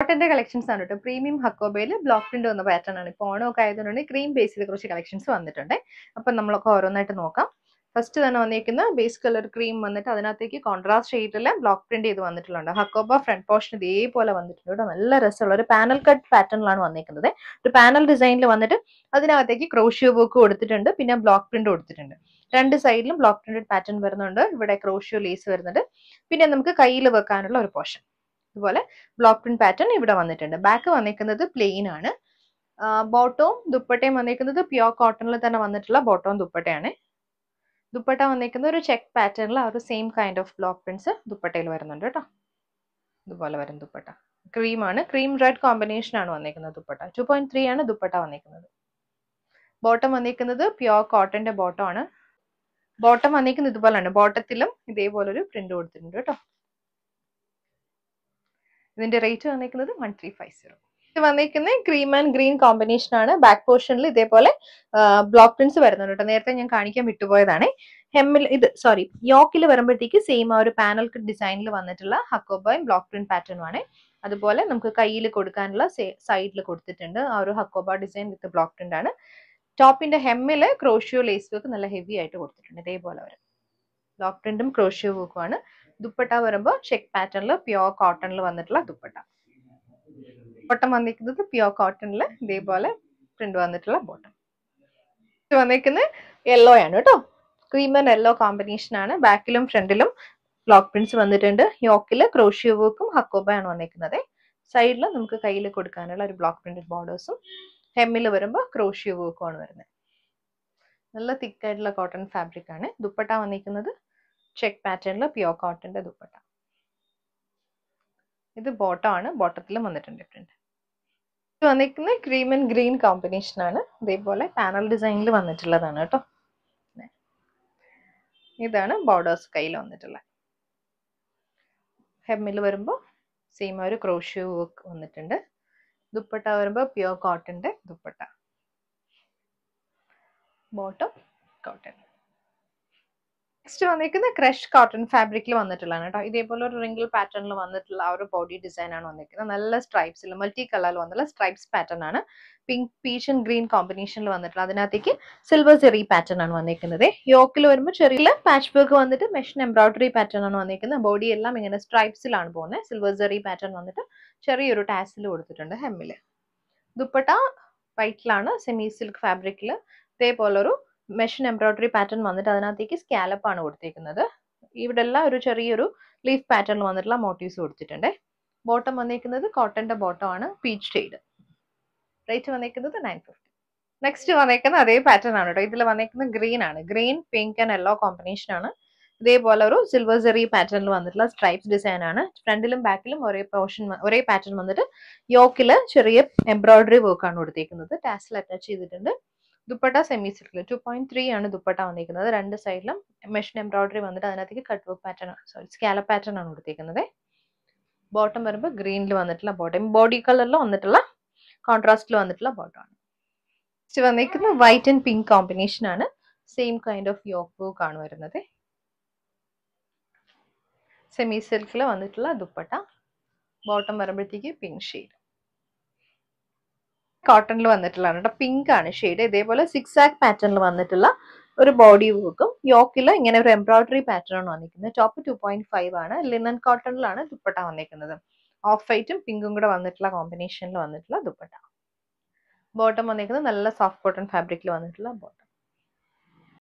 കോട്ടന്റെ collections ആണ് കേട്ടോ premium ഹക്കോബയിൽ ബ്ലോക്ക് പ്രിന്റ് വന്ന പാറ്റേൺ ആണ് ഇപ്പോൾ ഓണമൊക്കെ ആയതുകൊണ്ട് ക്രീം ബേസ് ചെയ്ത് കുറച്ച് കളക്ഷൻസ് വന്നിട്ടുണ്ട് അപ്പം നമ്മളൊക്കെ ഓരോന്നായിട്ട് നോക്കാം ഫസ്റ്റ് തന്നെ വന്നിരിക്കുന്ന ബേസ് കളർ ക്രീം വന്നിട്ട് അതിനകത്തേക്ക് കോൺട്രാസ്റ്റ് ഷെയ്ഡിൽ ബ്ലോക്ക് പ്രിന്റ് ചെയ്ത് വന്നിട്ടുണ്ട് ഹക്കോബ ഫ്രണ്ട് പോർഷൻ ഇതേപോലെ വന്നിട്ടുണ്ട് കേട്ടോ നല്ല രസമുള്ള ഒരു പാനൽ കട്ട് പാറ്റേണിലാണ് വന്നിരിക്കുന്നത് ഒരു പാനൽ ഡിസൈനിൽ വന്നിട്ട് അതിനകത്തേക്ക് ക്രോഷ്യോ ബുക്ക് കൊടുത്തിട്ടുണ്ട് പിന്നെ ബ്ലോക്ക് പ്രിന്റ് കൊടുത്തിട്ടുണ്ട് രണ്ട് സൈഡിലും ബ്ലോക്ക് പ്രിന്റഡ് പാറ്റേൺ വരുന്നുണ്ട് ഇവിടെ ക്രോഷ്യോ ലേസ് വരുന്നുണ്ട് പിന്നെ നമുക്ക് കയ്യിൽ വെക്കാനുള്ള ഒരു പോർഷൻ ഇതുപോലെ ബ്ലോക്ക് പ്രിന്റ് പാറ്റേൺ ഇവിടെ വന്നിട്ടുണ്ട് ബാക്ക് വന്നിരിക്കുന്നത് പ്ലെയിൻ ആണ് ബോട്ടവും ദുപ്പട്ടയും വന്നിരിക്കുന്നത് പ്യോർ കോട്ടണിൽ തന്നെ വന്നിട്ടുള്ള ബോട്ടവും ദുപ്പട്ടയാണ് ദുപ്പട്ട വന്നിരിക്കുന്നത് ഒരു ചെക്ക് പാറ്റേണിൽ ആ ഒരു same kind of block prints ദുപ്പട്ടയിൽ വരുന്നുണ്ട് കേട്ടോ ഇതുപോലെ വരും ദുപ്പട്ട ക്രീമാണ് ക്രീം റെഡ് കോമ്പിനേഷൻ ആണ് വന്നിരിക്കുന്നത് ദുപ്പട്ട ടു പോയിന്റ് ത്രീ ആണ് ദുപ്പട്ട വന്നിരിക്കുന്നത് ബോട്ടം വന്നിരിക്കുന്നത് പ്യോർ കോട്ടന്റെ ബോട്ടം ആണ് ബോട്ടം വന്നിരിക്കുന്നത് ഇതുപോലെയാണ് ബോട്ടത്തിലും ഇതേപോലെ ഒരു പ്രിന്റ് കൊടുത്തിട്ടുണ്ട് കേട്ടോ ഇതിന്റെ റേറ്റ് വന്നിരിക്കുന്നത് വൺ ത്രീ ഫൈവ് സീറോ ഇത് വന്നിരിക്കുന്നത് ക്രീം ആൻഡ് ഗ്രീൻ കോമ്പിനേഷൻ ആണ് ബാക്ക് പോർഷനിൽ ഇതേപോലെ ബ്ലോക്ക് പ്രിന്റ്സ് വരുന്നുണ്ട് കേട്ടോ നേരത്തെ ഞാൻ കാണിക്കാൻ വിട്ടുപോയതാണ് ഹെമ്മിൽ ഇത് സോറി യോക്കിൽ വരുമ്പോഴത്തേക്ക് സെയിം ആ ഒരു പാനൽ ഡിസൈനിൽ വന്നിട്ടുള്ള ഹക്കോബോയും ബ്ലോക്ക് പ്രിന്റ് പാറ്റേണും ആണ് അതുപോലെ നമുക്ക് കയ്യിൽ കൊടുക്കാനുള്ള സൈഡിൽ കൊടുത്തിട്ടുണ്ട് ആ ഒരു hakoba design with block print ആണ് ടോപ്പിന്റെ ഹെമ്മിൽ ക്രോഷിയോ ലേസ് വർക്ക് നല്ല ഹെവി ആയിട്ട് കൊടുത്തിട്ടുണ്ട് ഇതേപോലെ വരും ലോക്ക് പ്രിന്റും ക്രോഷ്യോ ആണ് ദുപ്പട്ട വരുമ്പോൾ ചെക്ക് പാറ്റേണിൽ പ്യോർ കോട്ടണിൽ വന്നിട്ടുള്ള ദുപ്പട്ട ബോട്ടം വന്നിരിക്കുന്നത് പ്യോർ കോട്ടണിൽ ഇതേപോലെ പ്രിന്റ് വന്നിട്ടുള്ള ബോട്ടം ഇത് വന്നിരിക്കുന്നത് യെല്ലോ ആണ് കേട്ടോ ക്രീം ആൻഡ് യെല്ലോ കോമ്പിനേഷൻ ആണ് ബാക്കിലും ഫ്രണ്ടിലും ബ്ലോക്ക് പ്രിന്റ്സ് വന്നിട്ടുണ്ട് യോക്കിൽ ക്രോഷ്യോ വർക്കും ഹക്കോബയാണ് വന്നിരിക്കുന്നത് സൈഡിൽ നമുക്ക് കയ്യിൽ കൊടുക്കാനുള്ള ഒരു ബ്ലോക്ക് പ്രിന്റഡ് ബോർഡേഴ്സും ഹെമ്മിൽ വരുമ്പോൾ ക്രോഷ്യോ വർക്കും ആണ് വരുന്നത് നല്ല തിക്കായിട്ടുള്ള കോട്ടൺ ഫാബ്രിക് ആണ് ദുപ്പട്ട വന്നിരിക്കുന്നത് ചെക്ക് പാറ്റേണിൽ പ്യോർ കോട്ടന്റെ ദുപ്പട്ട ഇത് ബോട്ടം ആണ് ബോട്ടത്തിലും വന്നിട്ടുണ്ട് ഫ്രണ്ട് ഇത് വന്നിരിക്കുന്നത് ക്രീം ആൻഡ് ഗ്രീൻ കോമ്പിനേഷൻ ആണ് ഇതേപോലെ പാനൽ ഡിസൈനിൽ വന്നിട്ടുള്ളതാണ് കേട്ടോ ഇതാണ് ബോർഡേഴ്സ് കയ്യിൽ വന്നിട്ടുള്ളത് ഹെമ്മിൽ വരുമ്പോൾ സെയിം ഒരു ക്രോഷ്യ വർക്ക് വന്നിട്ടുണ്ട് ദുപ്പട്ട വരുമ്പോൾ പ്യുവർ കോട്ടൻ്റെ ദുപ്പട്ട ബോട്ടം നെക്സ്റ്റ് വന്നിരിക്കുന്നത് ക്രഷ് കോട്ടൺ ഫാബ്രിക്കിൽ വന്നിട്ടുള്ളതാണ് കേട്ടോ ഇതേപോലെ ഒരു റിംഗിൾ പാറ്റേണിൽ വന്നിട്ടുള്ള ആ ഒരു ബോഡി ഡിസൈൻ ആണ് വന്നിരിക്കുന്നത് നല്ല സ്ട്രൈപ്സിൽ മൾട്ടി കളറിൽ വന്നുള്ള സ്ട്രൈപ്സ് പാറ്റേൺ ആണ് പിങ്ക് പീച്ച് ആൻഡ് ഗ്രീൻ കോമ്പിനേഷനിൽ വന്നിട്ടുള്ള അതിനകത്തേക്ക് സിൽവർ ചെറി പാറ്റേൺ ആണ് വന്നിരിക്കുന്നത് യോക്കിൽ വരുമ്പോൾ ചെറിയ പാച്ച് വർക്ക് വന്നിട്ട് മെഷീൻ എംബ്രോയിഡറി പാറ്റേൺ ആണ് വന്നിരിക്കുന്നത് ബോഡി എല്ലാം ഇങ്ങനെ സ്ട്രൈപ്സിലാണ് പോകുന്നത് സിൽവർ ചെറി പാറ്റേൺ വന്നിട്ട് ചെറിയൊരു ടാസിൽ കൊടുത്തിട്ടുണ്ട് ഹെമ്മിൽ ദുപ്പട്ട വൈറ്റിലാണ് സെമി സിൽക്ക് ഫാബ്രിക്കിൽ ഇതേപോലൊരു മെഷീൻ എംബ്രോയിഡറി പാറ്റേൺ വന്നിട്ട് അതിനകത്തേക്ക് സ്കാലപ്പാണ് കൊടുത്തേക്കുന്നത് ഇവിടെ എല്ലാം ഒരു ചെറിയൊരു ലീഫ് പാറ്റേൺ വന്നിട്ടുള്ള മോട്ടീവ്സ് കൊടുത്തിട്ടുണ്ട് ബോട്ടം വന്നിരിക്കുന്നത് കോട്ടന്റെ ബോട്ടം ആണ് പീച്ച് ഷെയ്ഡ് റേറ്റ് വന്നിരിക്കുന്നത് നയൻ ഫിഫ്റ്റി നെക്സ്റ്റ് വന്നേക്കുന്ന അതേ പാറ്റേൺ ആണ് കേട്ടോ ഇതിൽ വന്നേക്കുന്നത് ഗ്രീൻ ആണ് green pink and yellow combination ആണ് ഇതേപോലെ ഒരു സിൽവർ ജെറി പാറ്റേണിൽ വന്നിട്ടുള്ള സ്ട്രൈപ്സ് ഡിസൈൻ ആണ് ഫ്രണ്ടിലും ബാക്കിലും ഒരേ പോർഷൻ ഒരേ പാറ്റേൺ വന്നിട്ട് യോക്കിൽ ചെറിയ എംബ്രോയിഡറി ആണ് കൊടുത്തേക്കുന്നത് ടാസിൽ അറ്റാച്ച് ചെയ്തിട്ടുണ്ട് ദുപ്പട്ട സെമി സിൽക്കിൽ ടു പോയിന്റ് ത്രീ ആണ് ദുപ്പട്ട വന്നിരിക്കുന്നത് രണ്ട് സൈഡിലും മെഷീൻ എംബ്രോയിഡറി വന്നിട്ട് അതിനകത്തേക്ക് കട്ട് വർക്ക് പാറ്റേൺ സോറി സ്കാല പാറ്റേൺ ആണ് കൊടുത്തിരിക്കുന്നത് ബോട്ടം വരുമ്പോൾ ഗ്രീനിൽ വന്നിട്ടുള്ള ബോട്ടം ബോഡി കളറിൽ വന്നിട്ടുള്ള കോൺട്രാസ്റ്റിൽ വന്നിട്ടുള്ള ബോട്ടം ആണ് വന്നിരിക്കുന്നത് വൈറ്റ് ആൻഡ് പിങ്ക് കോമ്പിനേഷൻ ആണ് same kind of yoke book ആണ് വരുന്നത് സെമി സിൽക്കിൽ വന്നിട്ടുള്ള ദുപ്പട്ട ബോട്ടം വരുമ്പോഴത്തേക്ക് പിങ്ക് ഷെയ്ഡ് കോട്ടണിൽ വന്നിട്ടുള്ളതാണ് കേട്ടോ പിങ്ക് ആണ് ഷെയ്ഡ് ഇതേപോലെ സിക്സ് ആക്ക് പാറ്റേണിൽ വന്നിട്ടുള്ള ഒരു ബോഡി വർക്കും യോക്കിൽ ഇങ്ങനെ ഒരു എംബ്രോയിഡറി പാറ്റേൺ ആണ് വന്നിരിക്കുന്നത് ടോപ്പ് ടു പോയിന്റ് ഫൈവ് ആണ് ലിനൻ കോട്ടണിലാണ് ദുപ്പട്ട വന്നിരിക്കുന്നത് ഓഫ് വൈറ്റും പിങ്കും കൂടെ വന്നിട്ടുള്ള കോമ്പിനേഷനിൽ വന്നിട്ടുള്ള ദുപ്പട്ട ബോട്ടം വന്നിരിക്കുന്നത് നല്ല സോഫ്റ്റ് കോട്ടൺ ഫാബ്രിക്കിൽ വന്നിട്ടുള്ള ബോട്ടം